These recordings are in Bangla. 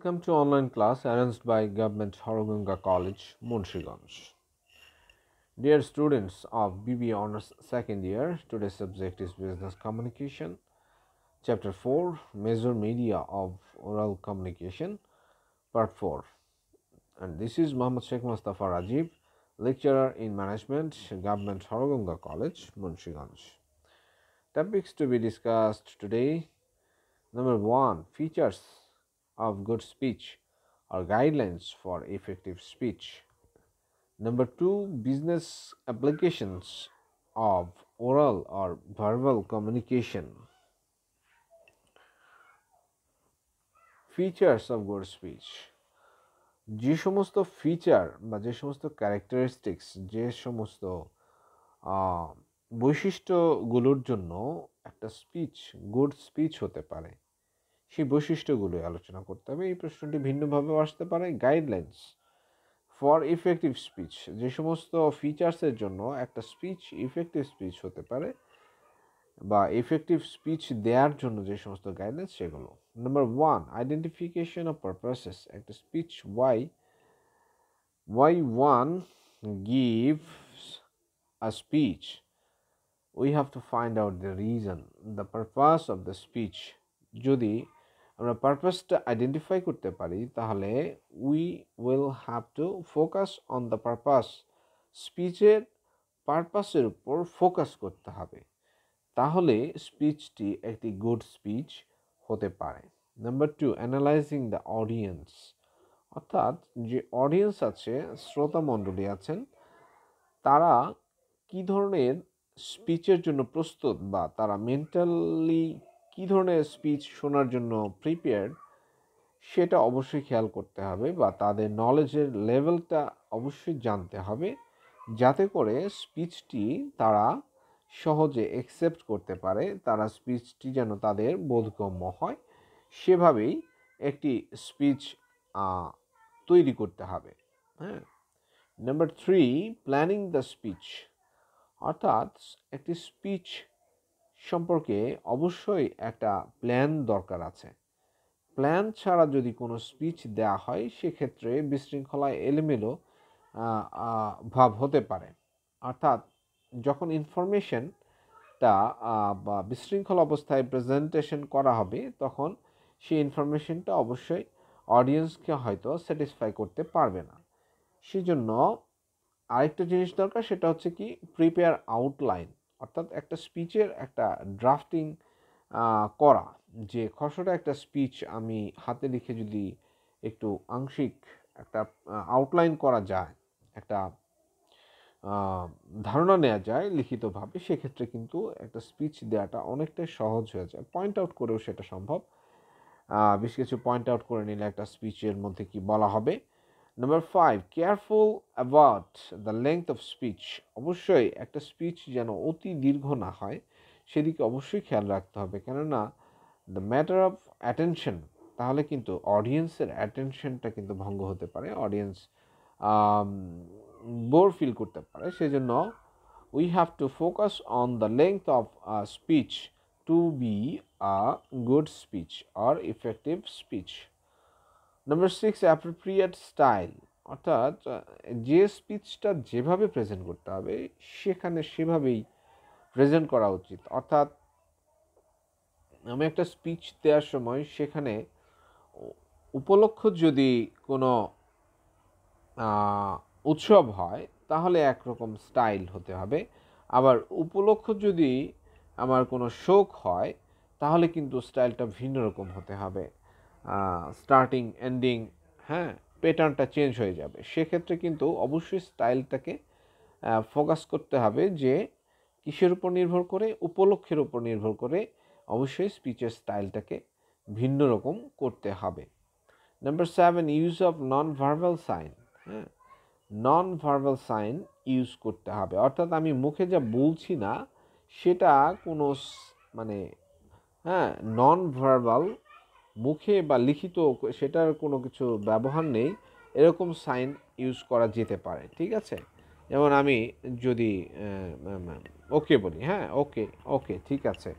welcome to online class arranged by Government Horoganga College, Munshiganj. Dear students of BB Honors second year, today's subject is Business Communication, Chapter 4 Major Media of Oral Communication, Part 4. And this is Muhammad Sheikh Mustafa Rajib, Lecturer in Management, Government Horoganga College, Munshiganj. Topics to be discussed today Number 1 Features of good speech or guidelines for effective speech. Number two, business applications of oral or verbal communication. Features of good speech যে সমস্ত ফিচার বা যে সমস্ত ক্যারেক্টারিস্টিক্স যে সমস্ত বৈশিষ্ট্যগুলোর জন্য একটা স্পিচ গুড স্পিচ হতে পারে সেই বৈশিষ্ট্যগুলো আলোচনা করতে হবে এই প্রশ্নটি ভিন্নভাবেও আসতে পারে গাইডলাইন্স ফর ইফেক্টিভ স্পিচ যে সমস্ত ফিচার্সের জন্য একটা স্পিচ ইফেক্টিভ স্পিচ হতে পারে বা ইফেক্টিভ স্পিচ দেওয়ার জন্য যে সমস্ত গাইডলাইন্স সেগুলো number one identification of purposes একটা speech why why one give a speech we have to find out the reason the purpose of the speech যদি আমরা পারপাসটা আইডেন্টিফাই করতে পারি তাহলে we will have to focus on the purpose স্পিচের পারপাসের উপর ফোকাস করতে হবে তাহলে স্পিচটি একটি গুড স্পিচ হতে পারে number two analysing the audience অর্থাৎ যে অডিয়েন্স আছে শ্রোতা মণ্ডলী আছেন তারা কি ধরনের স্পিচের জন্য প্রস্তুত বা তারা মেন্টালি কী ধরনের স্পিচ শোনার জন্য প্রিপেয়ার্ড সেটা অবশ্যই খেয়াল করতে হবে বা তাদের নলেজের লেভেলটা অবশ্যই জানতে হবে যাতে করে স্পিচটি তারা সহজে অ্যাকসেপ্ট করতে পারে তারা স্পিচটি যেন তাদের বোধগম্য হয় সেভাবেই একটি স্পিচ তৈরি করতে হবে হ্যাঁ number three planning the speech অর্থাৎ একটি স্পিচ সম্পর্কে অবশ্যই একটা প্ল্যান দরকার আছে প্ল্যান ছাড়া যদি কোনো স্পিচ দেওয়া হয় সেক্ষেত্রে বিশৃঙ্খলায় এলোমেলো ভাব হতে পারে অর্থাৎ যখন ইনফরমেশনটা বা বিশৃঙ্খল অবস্থায় প্রেজেন্টেশন করা হবে তখন সেই ইনফরমেশনটা অবশ্যই অডিয়েন্সকে হয়তো স্যাটিসফাই করতে পারবে না সেই জন্য আরেকটা জিনিস দরকার সেটা হচ্ছে কি প্রিপেয়ার আউটলাইন অর্থাৎ একটা স্পিচের একটা ড্রাফটিং করা যে খসড়া একটা স্পিচ আমি হাতে লিখে যদি একটু আংশিক একটা আউটলাইন করা যায় একটা ধারণা নেওয়া যায় লিখিতভাবে সেক্ষেত্রে কিন্তু একটা স্পিচ দেওয়াটা অনেকটাই সহজ হয়ে যায় পয়েন্ট আউট করেও সেটা সম্ভব বেশ কিছু পয়েন্ট আউট করে নিলে একটা স্পিচের মধ্যে কি বলা হবে number five careful about the length of speech অবশ্যই একটা স্পিচ যেন অতি দীর্ঘ না হয় সেদিকে অবশ্যই খেয়াল রাখতে হবে কেননা দ্য ম্যাটার অফ অ্যাটেনশন তাহলে কিন্তু অডিয়েন্সের অ্যাটেনশনটা কিন্তু ভঙ্গ হতে পারে অডিয়েন্স বোর ফিল করতে পারে সেজন্য we have to focus on the length of speech to be a good speech or effective speech number six appropriate style অর্থাৎ যে স্পিচটা যেভাবে প্রেজেন্ট করতে হবে সেখানে সেভাবেই প্রেজেন্ট করা উচিত অর্থাৎ আমি একটা স্পিচ দেওয়ার সময় সেখানে উপলক্ষ যদি কোনো উৎসব হয় তাহলে একরকম স্টাইল হতে হবে আবার উপলক্ষ যদি আমার কোনো শোক হয় তাহলে কিন্তু স্টাইলটা ভিন্ন রকম হতে হবে স্টার্টিং এন্ডিং হ্যাঁ প্যাটার্নটা চেঞ্জ হয়ে যাবে সেক্ষেত্রে কিন্তু অবশ্যই স্টাইলটাকে ফোকাস করতে হবে যে কিসের উপর নির্ভর করে উপলক্ষের উপর নির্ভর করে অবশ্যই স্পিচের স্টাইলটাকে ভিন্ন রকম করতে হবে number seven use of non verbal sign হ্যাঁ নন ভার্বাল সাইন ইউজ করতে হবে অর্থাৎ আমি মুখে যা বলছি না সেটা কোনো মানে হ্যাঁ নন ভার্বাল মুখে বা লিখিত সেটার কোনো কিছু ব্যবহার নেই এরকম সাইন ইউজ করা যেতে পারে ঠিক আছে যেমন আমি যদি ওকে বলি হ্যাঁ ওকে ওকে ঠিক আছে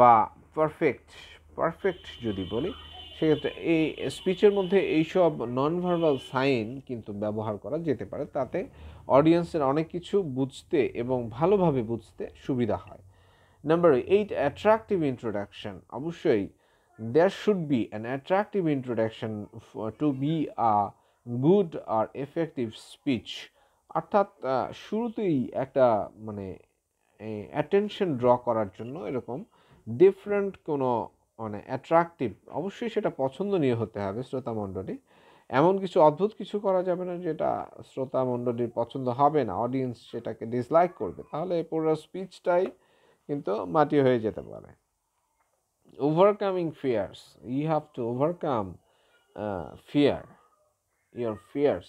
বা পারফেক্ট পারফেক্ট যদি বলি সেক্ষেত্রে এই স্পিচের মধ্যে এইসব নন ভার্বাল সাইন কিন্তু ব্যবহার করা যেতে পারে তাতে অডিয়েন্সের অনেক কিছু বুঝতে এবং ভালোভাবে বুঝতে সুবিধা হয় নাম্বার এইট অ্যাট্রাকটিভ ইন্ট্রোডাকশান অবশ্যই there should be an attractive introduction to be a good or effective speech অর্থাৎ শুরুতেই একটা মানে অ্যাটেনশন ড্র করার জন্য এরকম ডিফারেন্ট কোনো মানে অ্যাট্রাকটিভ অবশ্যই সেটা পছন্দনীয় হতে হবে শ্রোতা মণ্ডলী এমন কিছু অদ্ভুত কিছু করা যাবে না যেটা শ্রোতা মণ্ডলীর পছন্দ হবে না অডিয়েন্স সেটাকে ডিসলাইক করবে তাহলে পুরো স্পিচটাই কিন্তু মাটি হয়ে যেতে পারে overcoming fears you have to overcome uh, fear your fears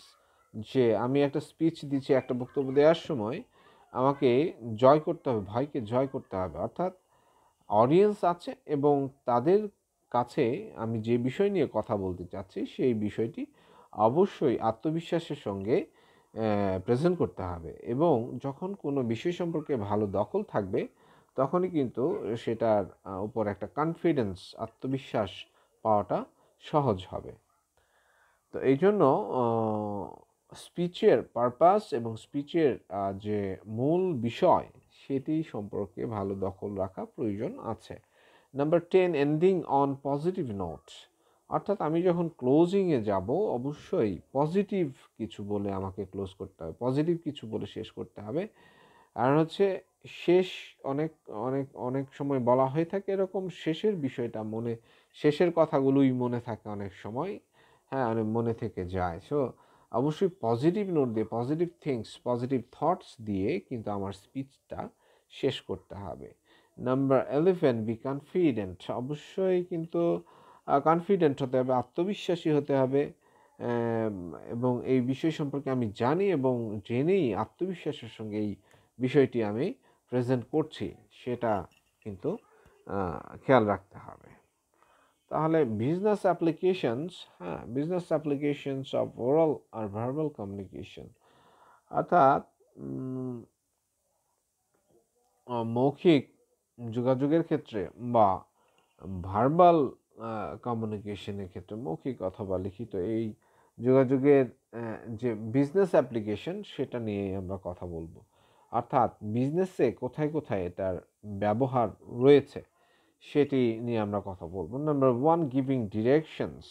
যে আমি একটা স্পিচ দিচ্ছি একটা বক্তব্য দেওয়ার সময় আমাকে জয় করতে হবে ভাইকে জয় করতে হবে অর্থাৎ অডিয়েন্স আছে এবং তাদের কাছে আমি যে বিষয় নিয়ে কথা বলতে চাচ্ছি সেই বিষয়টি অবশ্যই আত্মবিশ্বাসের সঙ্গে প্রেজেন্ট করতে হবে এবং যখন কোনো বিষয় সম্পর্কে ভালো দখল থাকবে তখনই কিন্তু সেটার উপর একটা কনফিডেন্স আত্মবিশ্বাস পাওয়াটা সহজ হবে তো এই জন্য স্পিচের পারপাস এবং স্পিচের যে মূল বিষয় সেটি সম্পর্কে ভালো দখল রাখা প্রয়োজন আছে number ten ending on positive note অর্থাৎ আমি যখন ক্লোজিংয়ে যাব অবশ্যই পজিটিভ কিছু বলে আমাকে ক্লোজ করতে হবে পজিটিভ কিছু বলে শেষ করতে হবে কারণ হচ্ছে শেষ অনেক অনেক অনেক সময় বলা হয়ে থাকে এরকম শেষের বিষয়টা মনে শেষের কথাগুলোই মনে থাকে অনেক সময় হ্যাঁ অনেক মনে থেকে যায় সো অবশ্যই পজিটিভ নোট দিয়ে পজিটিভ থিংস পজিটিভ থটস দিয়ে কিন্তু আমার স্পিচটা শেষ করতে হবে নাম্বার এলিভেন বি কনফিডেন্ট অবশ্যই কিন্তু কনফিডেন্ট হতে হবে আত্মবিশ্বাসী হতে হবে এবং এই বিষয় সম্পর্কে আমি জানি এবং জেনেই আত্মবিশ্বাসের সঙ্গে এই বিষয়টি আমি প্রেজেন্ট করছি সেটা কিন্তু খেয়াল রাখতে হবে তাহলে বিজনেস অ্যাপ্লিকেশনস হ্যাঁ business applications of oral or verbal communication অর্থাৎ মৌখিক যোগাযোগের ক্ষেত্রে বা ভার্বাল কমিউনিকেশনের ক্ষেত্রে মৌখিক অথবা লিখিত এই যোগাযোগের যে বিজনেস অ্যাপ্লিকেশন সেটা নিয়ে আমরা কথা বলবো অর্থাৎ বিজনেসে কোথায় কোথায় এটার ব্যবহার রয়েছে সেটি নিয়ে আমরা কথা বলবো number one giving directions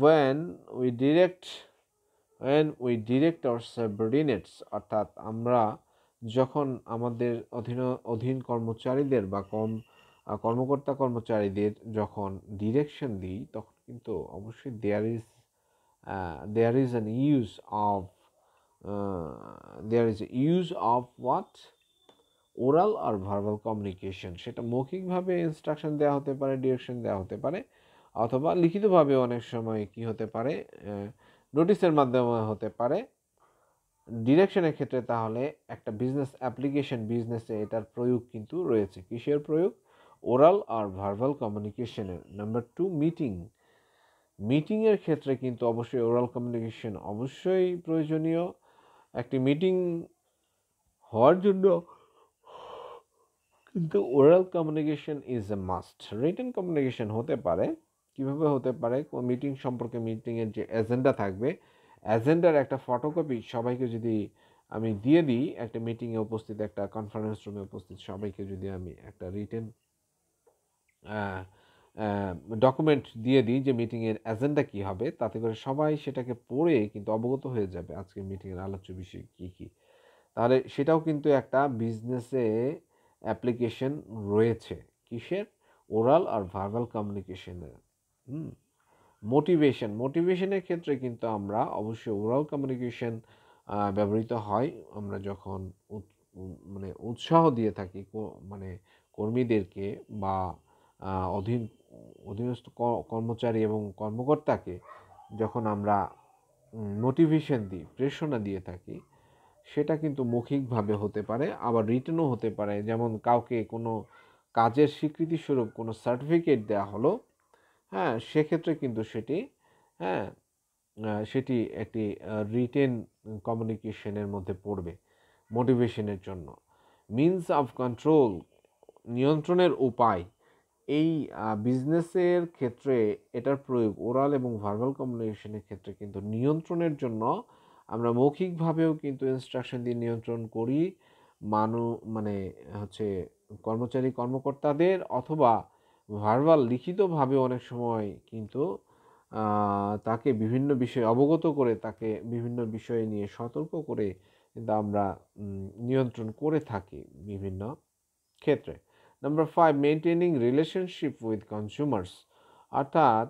when we direct when we direct our subordinates অর্থাৎ আমরা যখন আমাদের অধীন অধীন কর্মচারীদের বা কম কর্মকর্তা কর্মচারীদের যখন ডিরেকশন দিই তখন কিন্তু অবশ্যই there is there is an use of there is use of what oral or verbal communication সেটা মৌখিকভাবে ইনস্ট্রাকশন দেওয়া হতে পারে ডিরেকশন দেওয়া হতে পারে অথবা লিখিতভাবে অনেক সময় কি হতে পারে নোটিসের মাধ্যমে হতে পারে ডিরেকশনের ক্ষেত্রে তাহলে একটা বিজনেস অ্যাপ্লিকেশন বিজনেসে এটার প্রয়োগ কিন্তু রয়েছে কিসের প্রয়োগ ওরাল আর ভার্বাল কমিউনিকেশনের নাম্বার টু মিটিং মিটিংয়ের ক্ষেত্রে কিন্তু অবশ্যই ওরাল কমিউনিকেশন অবশ্যই প্রয়োজনীয় একটি মিটিং হওয়ার জন্য কিন্তু oral communication is a must written communication হতে পারে কিভাবে হতে পারে মিটিং সম্পর্কে মিটিংয়ের যে এজেন্ডা থাকবে এজেন্ডার একটা ফটোকপি সবাইকে যদি আমি দিয়ে দিই একটা মিটিংয়ে উপস্থিত একটা কনফারেন্স রুমে উপস্থিত সবাইকে যদি আমি একটা রিটেন ডকুমেন্ট দিয়ে দিই যে মিটিংয়ের অ্যাজেন্ডা কি হবে তাতে করে সবাই সেটাকে পড়ে কিন্তু অবগত হয়ে যাবে আজকে মিটিংয়ের আলোচ্য বিষয় কী কী তাহলে সেটাও কিন্তু একটা বিজনেসে অ্যাপ্লিকেশন রয়েছে কিসের ওরাল আর ভার্বাল কমিউনিকেশনের হুম মোটিভেশন মোটিভেশনের ক্ষেত্রে কিন্তু আমরা অবশ্যই ওরাল কমিউনিকেশন ব্যবহৃত হয় আমরা যখন মানে উৎসাহ দিয়ে থাকি মানে কর্মীদেরকে বা অধীন অধীনস্থ কর্মচারী এবং কর্মকর্তাকে যখন আমরা মোটিভেশন দিই প্রেরণা দিয়ে থাকি সেটা কিন্তু মৌখিকভাবে হতে পারে আবার রিটার্নও হতে পারে যেমন কাউকে কোনো কাজের স্বীকৃতিস্বরূপ কোনো সার্টিফিকেট দেওয়া হলো হ্যাঁ সেক্ষেত্রে কিন্তু সেটি হ্যাঁ সেটি একটি রিটেন কমিউনিকেশনের মধ্যে পড়বে মোটিভেশনের জন্য মিনস অফ কন্ট্রোল নিয়ন্ত্রণের উপায় এই বিজনেসের ক্ষেত্রে এটার প্রয়োগ ওরাল এবং ভার্বাল কমিউনিকেশনের ক্ষেত্রে কিন্তু নিয়ন্ত্রণের জন্য আমরা মৌখিকভাবেও কিন্তু ইনস্ট্রাকশন দিয়ে নিয়ন্ত্রণ করি মানু মানে হচ্ছে কর্মচারী কর্মকর্তাদের অথবা ভার্বাল লিখিতভাবে অনেক সময় কিন্তু তাকে বিভিন্ন বিষয়ে অবগত করে তাকে বিভিন্ন বিষয়ে নিয়ে সতর্ক করে কিন্তু আমরা নিয়ন্ত্রণ করে থাকি বিভিন্ন ক্ষেত্রে number five maintaining relationship with consumers অর্থাৎ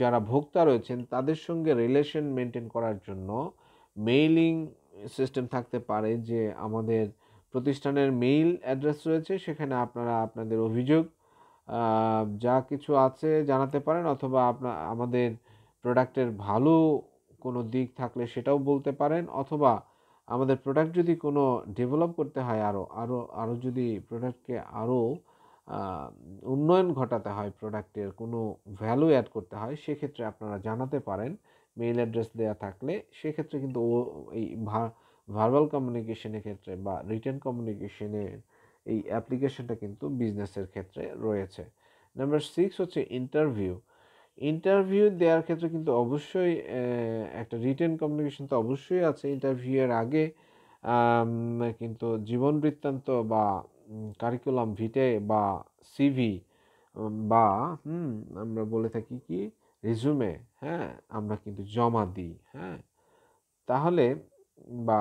যারা ভোক্তা রয়েছেন তাদের সঙ্গে রিলেশন মেনটেন করার জন্য মেইলিং সিস্টেম থাকতে পারে যে আমাদের প্রতিষ্ঠানের মেইল অ্যাড্রেস রয়েছে সেখানে আপনারা আপনাদের অভিযোগ যা কিছু আছে জানাতে পারেন অথবা আপনার আমাদের প্রোডাক্টের ভালো কোনো দিক থাকলে সেটাও বলতে পারেন অথবা আমাদের প্রোডাক্ট যদি কোনো ডেভেলপ করতে হয় আরও আরও আরও যদি প্রোডাক্টকে আরও উন্নয়ন ঘটাতে হয় প্রোডাক্টের কোনো ভ্যালু অ্যাড করতে হয় সেক্ষেত্রে আপনারা জানাতে পারেন মেইল অ্যাড্রেস দেওয়া থাকলে সেক্ষেত্রে কিন্তু ও এই ভার্বাল কমিউনিকেশনের ক্ষেত্রে বা রিটার্ন কমিউনিকেশনের এই অ্যাপ্লিকেশনটা কিন্তু বিজনেসের ক্ষেত্রে রয়েছে নাম্বার সিক্স হচ্ছে ইন্টারভিউ ইন্টারভিউ দেওয়ার ক্ষেত্রে কিন্তু অবশ্যই একটা রিটেন কমিউনিকেশন তো অবশ্যই আছে ইন্টারভিউয়ের আগে কিন্তু জীবন বৃত্তান্ত বা কারিকুলাম ভিটে বা সিভি বা হুম আমরা বলে থাকি কি রেজুমে হ্যাঁ আমরা কিন্তু জমা দিই হ্যাঁ তাহলে বা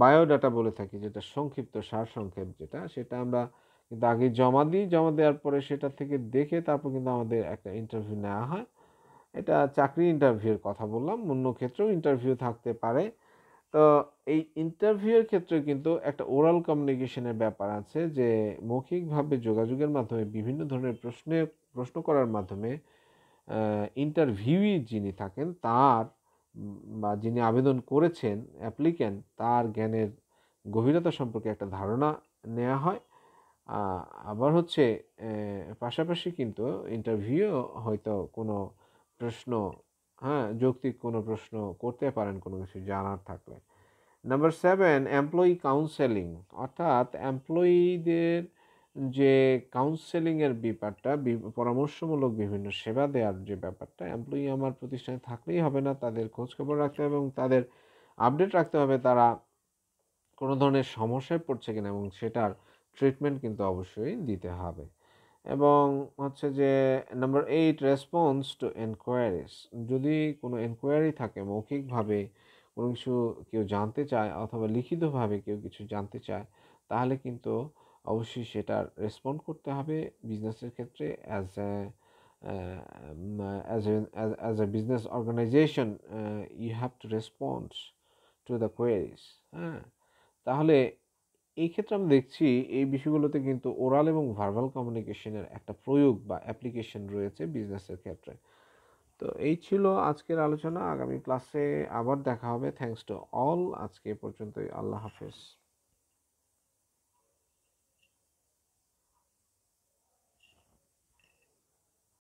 বায়োডাটা বলে থাকি যেটা সংক্ষিপ্ত সার সংক্ষেপ যেটা সেটা আমরা কিন্তু আগে জমা দিই জমা দেওয়ার পরে সেটা থেকে দেখে তারপর কিন্তু আমাদের একটা ইন্টারভিউ নেওয়া হয় এটা চাকরি ইন্টারভিউর কথা বললাম অন্য ক্ষেত্রেও ইন্টারভিউ থাকতে পারে তো এই ইন্টারভিউয়ের ক্ষেত্রে কিন্তু একটা ওরাল কমিউনিকেশনের ব্যাপার আছে যে মৌখিকভাবে যোগাযোগের মাধ্যমে বিভিন্ন ধরনের প্রশ্নে প্রশ্ন করার মাধ্যমে ইন্টারভিউই যিনি থাকেন তার বা যিনি আবেদন করেছেন অ্যাপ্লিক্যান্ট তার জ্ঞানের গভীরতা সম্পর্কে একটা ধারণা নেওয়া হয় আবার হচ্ছে পাশাপাশি কিন্তু ইন্টারভিউ হয়তো কোনো প্রশ্ন হ্যাঁ যৌক্তিক কোনো প্রশ্ন করতে পারেন কোনো কিছু জানার থাকলে নাম্বার সেভেন এমপ্লয়ি কাউন্সেলিং অর্থাৎ এমপ্লয়িদের যে কাউন্সেলিংয়ের ব্যাপারটা পরামর্শমূলক বিভিন্ন সেবা দেওয়ার যে ব্যাপারটা এমপ্লয়ি আমার প্রতিষ্ঠানে থাকলেই হবে না তাদের খোঁজখবর রাখতে হবে এবং তাদের আপডেট রাখতে হবে তারা কোনো ধরনের সমস্যায় পড়ছে কিনা এবং সেটার ট্রিটমেন্ট কিন্তু অবশ্যই দিতে হবে এবং হচ্ছে যে number eight response to enquiries যদি কোনো এনকোয়ারি থাকে মৌখিকভাবে কোনো কিছু কেউ জানতে চায় অথবা লিখিতভাবে কেউ কিছু জানতে চায় তাহলে কিন্তু অবশ্যই সেটার রেসপন্ড করতে হবে বিজনেসের ক্ষেত্রে as a as as as, business organisation business have to you to the queries হ্যাঁ তাহলে এই ক্ষেত্রে আমরা দেখছি এই বিষয়গুলোতে কিন্তু ওরাল এবং ভার্বাল কমিউনিকেশনের একটা প্রয়োগ বা অ্যাপ্লিকেশন রয়েছে বিজনেসের ক্ষেত্রে তো এই ছিল আজকের আলোচনা আগামী ক্লাসে আবার দেখা হবে থ্যাংকস টু অল আজকে পর্যন্তই আল্লাহ হাফেজ